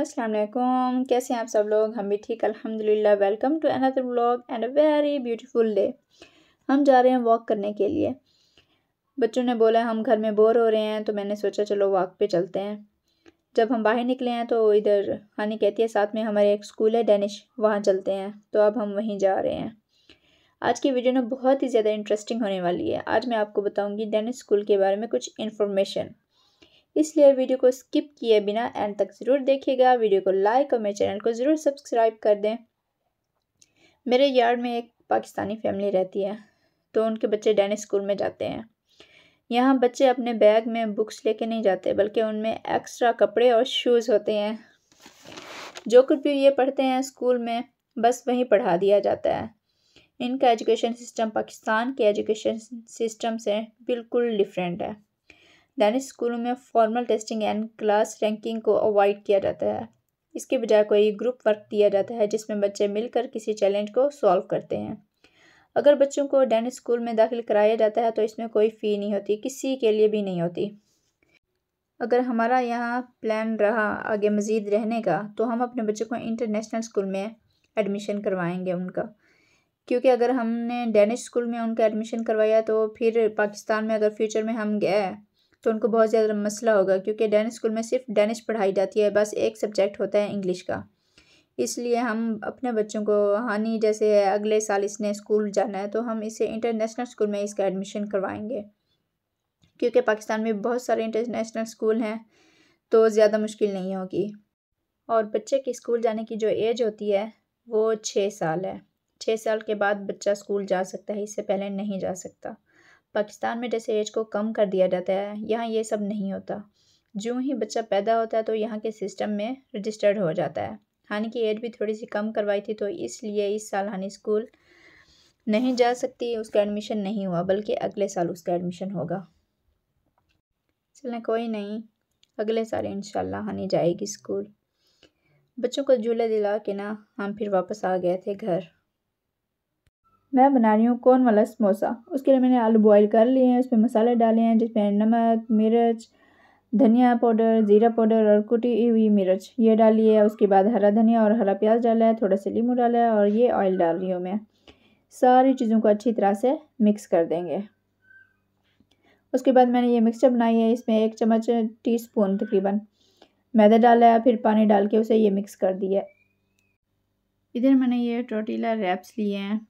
अस्सलाम वालेकुम कैसे हैं आप सब लोग हम भी ठीक अल्हम्दुलिल्लाह welcome to another blog and a very beautiful day हम जा रहे हैं वॉक करने के लिए बच्चों ने बोला हम घर में बोर हो रहे हैं तो मैंने सोचा चलो वॉक पे चलते हैं जब हम बाहर निकले हैं तो इधर हानि कहती है साथ में हमारे एक स्कूल है डेनिश वहाँ चलते हैं तो अब हम वहीं जा रहे हैं आज की वीडियो ना बहुत ही ज़्यादा इंटरेस्टिंग होने वाली है आज मैं आपको बताऊँगी डेनिश स्कूल के बारे में कुछ इन्फॉर्मेशन इसलिए वीडियो को स्किप किए बिना एंड तक ज़रूर देखिएगा वीडियो को लाइक और मेरे चैनल को ज़रूर सब्सक्राइब कर दें मेरे यार्ड में एक पाकिस्तानी फैमिली रहती है तो उनके बच्चे डैन स्कूल में जाते हैं यहाँ बच्चे अपने बैग में बुक्स लेके नहीं जाते बल्कि उनमें एक्स्ट्रा कपड़े और शूज़ होते हैं जो कुछ भी ये पढ़ते हैं स्कूल में बस वहीं पढ़ा दिया जाता है इनका एजुकेशन सिस्टम पाकिस्तान के एजुकेशन सिस्टम से बिल्कुल डिफरेंट है डैनिश स्कूलों में formal testing and class ranking को अवॉइड किया जाता है इसके बजाय कोई ग्रुप वर्क दिया जाता है जिसमें बच्चे मिलकर किसी चैलेंज को सॉल्व करते हैं अगर बच्चों को डैनिक स्कूल में दाखिल कराया जाता है तो इसमें कोई फ़ी नहीं होती किसी के लिए भी नहीं होती अगर हमारा यहाँ प्लान रहा आगे मज़ीद रहने का तो हम अपने बच्चों को इंटरनेशनल स्कूल में एडमिशन करवाएंगे उनका क्योंकि अगर हमने डैनिश स्कूल में उनका एडमिशन करवाया तो फिर पाकिस्तान में अगर फ्यूचर में हम गए तो उनको बहुत ज़्यादा मसला होगा क्योंकि डैनिश स्कूल में सिर्फ डैनिश पढ़ाई जाती है बस एक सब्जेक्ट होता है इंग्लिश का इसलिए हम अपने बच्चों को हानि जैसे अगले साल इसने स्कूल जाना है तो हम इसे इंटरनेशनल स्कूल में इसका एडमिशन करवाएंगे क्योंकि पाकिस्तान में बहुत सारे इंटरनेशनल स्कूल हैं तो ज़्यादा मुश्किल नहीं होगी और बच्चे की स्कूल जाने की जो एज होती है वो छः साल है छः साल के बाद बच्चा स्कूल जा सकता है इससे पहले नहीं जा सकता पाकिस्तान में जैसे एज को कम कर दिया जाता है यहाँ ये सब नहीं होता जो ही बच्चा पैदा होता है तो यहाँ के सिस्टम में रजिस्टर्ड हो जाता है हानि की एज भी थोड़ी सी कम करवाई थी तो इसलिए इस साल हानि स्कूल नहीं जा सकती उसका एडमिशन नहीं हुआ बल्कि अगले साल उसका एडमिशन होगा चलें कोई नहीं अगले साल इन हानि जाएगी स्कूल बच्चों को झूले दिला के ना हम फिर वापस आ गए थे घर मैं बना रही हूँ कौन वाला समोसा उसके लिए मैंने आलू बॉईल कर लिए हैं उसमें मसाले डाले हैं जिसमें नमक मिर्च धनिया पाउडर ज़ीरा पाउडर और कुटी हुई मिर्च ये डाली है उसके बाद हरा धनिया और हरा प्याज डाला है थोड़ा सा लीमू डाला है और ये ऑयल डाल रही हूँ मैं सारी चीज़ों को अच्छी तरह से मिक्स कर देंगे उसके बाद मैंने ये मिक्सचर बनाई है इसमें एक चम्मच टी स्पून तकरीबन मैदा डाला है फिर पानी डाल के उसे ये मिक्स कर दिया इधर मैंने ये टोटीला रैप्स लिए हैं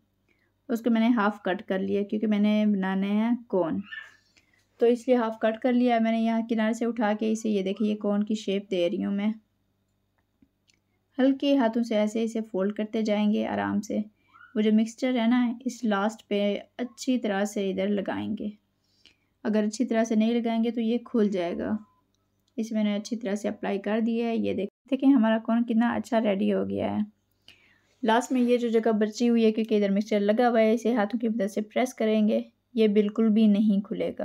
उसको मैंने हाफ़ कट कर लिया क्योंकि मैंने बनाने हैं कौन तो इसलिए हाफ़ कट कर लिया मैंने यहाँ किनारे से उठा के इसे ये देखिए कौन की शेप दे रही हूँ मैं हल्के हाथों से ऐसे इसे फोल्ड करते जाएंगे आराम से वो जो मिक्सचर है ना इस लास्ट पे अच्छी तरह से इधर लगाएंगे अगर अच्छी तरह से नहीं लगाएंगे तो ये खुल जाएगा इसे मैंने अच्छी तरह से अप्लाई कर दिया है ये देखते कि हमारा कौन कितना अच्छा रेडी हो गया है लास्ट में ये जो जगह बची हुई है क्योंकि इधर मिक्सचर लगा हुआ है इसे हाथों की मदद से प्रेस करेंगे ये बिल्कुल भी नहीं खुलेगा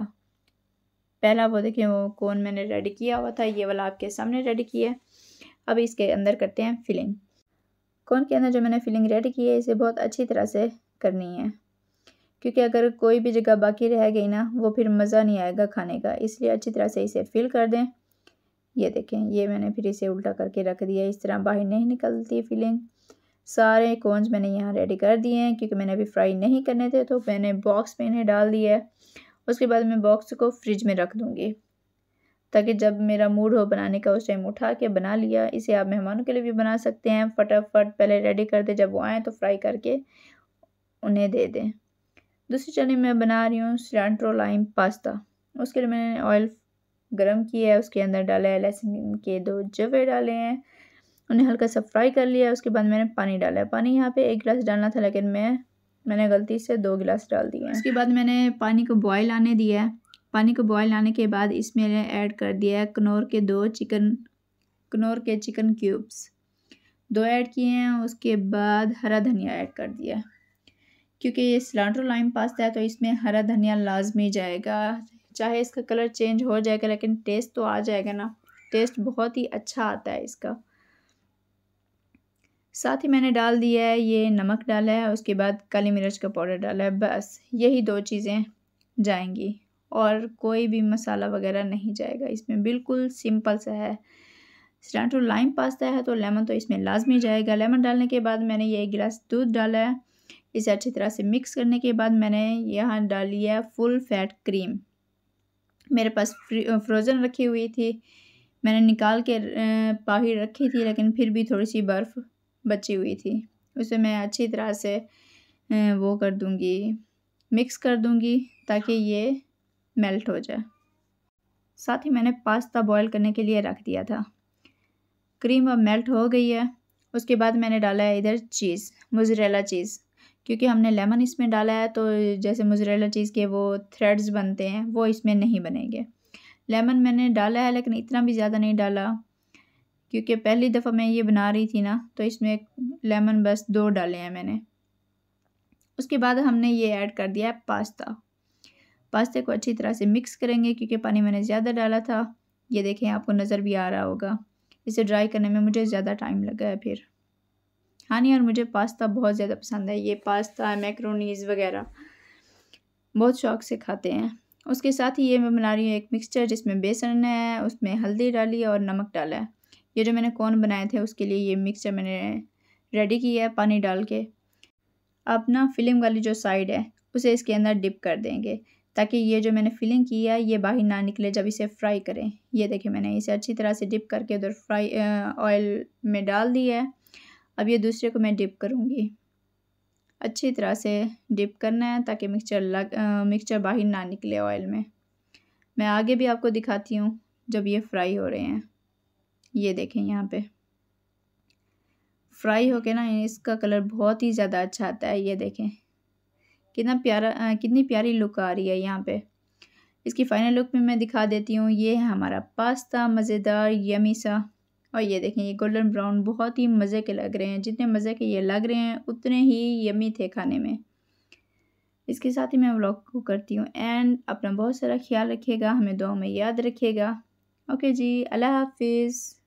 पहला वो देखिए वो कौन मैंने रेडी किया हुआ था ये वाला आपके सामने रेडी किया है अब इसके अंदर करते हैं फिलिंग कौन के अंदर जो मैंने फिलिंग रेडी की है इसे बहुत अच्छी तरह से करनी है क्योंकि अगर कोई भी जगह बाकी रह गई ना वो फिर मज़ा नहीं आएगा खाने का इसलिए अच्छी तरह से इसे फिल कर दें ये देखें ये मैंने फिर इसे उल्टा करके रख दिया इस तरह बाहर नहीं निकलती फिलिंग सारे कॉर्नस मैंने यहाँ रेडी कर दिए हैं क्योंकि मैंने अभी फ्राई नहीं करने थे तो मैंने बॉक्स में इन्हें डाल दिया है उसके बाद मैं बॉक्स को फ्रिज में रख दूँगी ताकि जब मेरा मूड हो बनाने का उस टाइम उठा के बना लिया इसे आप मेहमानों के लिए भी बना सकते हैं फटाफट पहले रेडी कर दें जब वो आएँ तो फ्राई करके उन्हें दे दें दूसरी चने मैं बना रही हूँ सिलेंट्रो लाइम पास्ता उसके लिए मैंने ऑयल गर्म किया है उसके अंदर डाला है लहसुन के दो जवे डाले हैं उन्हें हल्का सा फ्राई कर लिया उसके बाद मैंने पानी डाला है पानी यहाँ पे एक गिलास डालना था लेकिन मैं मैंने गलती से दो गिलास डाल दिए उसके बाद मैंने पानी को बॉयल आने दिया है पानी को बॉयल आने के बाद इसमें ऐड कर दिया है कनौर के दो चिकन कनौर के चिकन क्यूब्स दो ऐड किए हैं उसके बाद हरा धनिया ऐड कर दिया क्योंकि ये सिलांट्रो लाइम पास्ता है तो इसमें हरा धनिया लाजमी जाएगा चाहे इसका कलर चेंज हो जाएगा लेकिन टेस्ट तो आ जाएगा ना टेस्ट बहुत ही अच्छा आता है इसका साथ ही मैंने डाल दिया है ये नमक डाला है उसके बाद काली मिर्च का पाउडर डाला है बस यही दो चीज़ें जाएंगी और कोई भी मसाला वगैरह नहीं जाएगा इसमें बिल्कुल सिंपल सा है स्टैंड लाइम पास्ता है तो लेमन तो इसमें लाजमी जाएगा लेमन डालने के बाद मैंने ये एक गिलास दूध डाला है इसे अच्छी तरह से मिक्स करने के बाद मैंने यहाँ डाली है फुल फैट क्रीम मेरे पास फ्रोज़न रखी हुई थी मैंने निकाल के पाही रखी थी लेकिन फिर भी थोड़ी सी बर्फ़ बची हुई थी उसे मैं अच्छी तरह से वो कर दूँगी मिक्स कर दूँगी ताकि ये मेल्ट हो जाए साथ ही मैंने पास्ता बॉईल करने के लिए रख दिया था क्रीम अब मेल्ट हो गई है उसके बाद मैंने डाला है इधर चीज़ मुजरेला चीज़ क्योंकि हमने लेमन इसमें डाला है तो जैसे मुजरेला चीज़ के वो थ्रेड्स बनते हैं वो इसमें नहीं बनेंगे लेमन मैंने डाला है लेकिन इतना भी ज़्यादा नहीं डाला क्योंकि पहली दफ़ा मैं ये बना रही थी ना तो इसमें लेमन बस दो डाले हैं मैंने उसके बाद हमने ये ऐड कर दिया है पास्ता पास्ते को अच्छी तरह से मिक्स करेंगे क्योंकि पानी मैंने ज़्यादा डाला था ये देखें आपको नज़र भी आ रहा होगा इसे ड्राई करने में मुझे ज़्यादा टाइम लगा है फिर हाँ नहीं और मुझे पास्ता बहुत ज़्यादा पसंद है ये पास्ता मैक्रोनीज वगैरह बहुत शौक से खाते हैं उसके साथ ही ये मैं बना रही हूँ एक मिक्सचर जिसमें बेसन है उसमें हल्दी डाली और नमक डाला है ये जो मैंने कौन बनाए थे उसके लिए ये मिक्सचर मैंने रेडी किया है पानी डाल के अब ना फिलिंग वाली जो साइड है उसे इसके अंदर डिप कर देंगे ताकि ये जो मैंने फिलिंग की है ये बाहर ना निकले जब इसे फ्राई करें ये देखें मैंने इसे अच्छी तरह से डिप करके उधर फ्राई ऑयल में डाल दिया है अब ये दूसरे को मैं डिप करूँगी अच्छी तरह से डिप करना है ताकि मिक्सचर लग मिक्सचर बाहर ना निकले ऑयल में मैं आगे भी आपको दिखाती हूँ जब ये फ्राई हो रहे हैं ये देखें यहाँ पे फ्राई होके ना इसका कलर बहुत ही ज़्यादा अच्छा आता है ये देखें कितना प्यारा आ, कितनी प्यारी लुक आ रही है यहाँ पे इसकी फाइनल लुक में मैं दिखा देती हूँ ये है हमारा पास्ता मज़ेदार यमी सा और ये देखें ये गोल्डन ब्राउन बहुत ही मज़े के लग रहे हैं जितने मज़े के ये लग रहे हैं उतने ही यमी थे खाने में इसके साथ ही मैं व्लॉग को करती हूँ एंड अपना बहुत सारा ख्याल रखिएगा हमें दुआ में याद रखिएगा ओके जी अल्लाह हाफिज़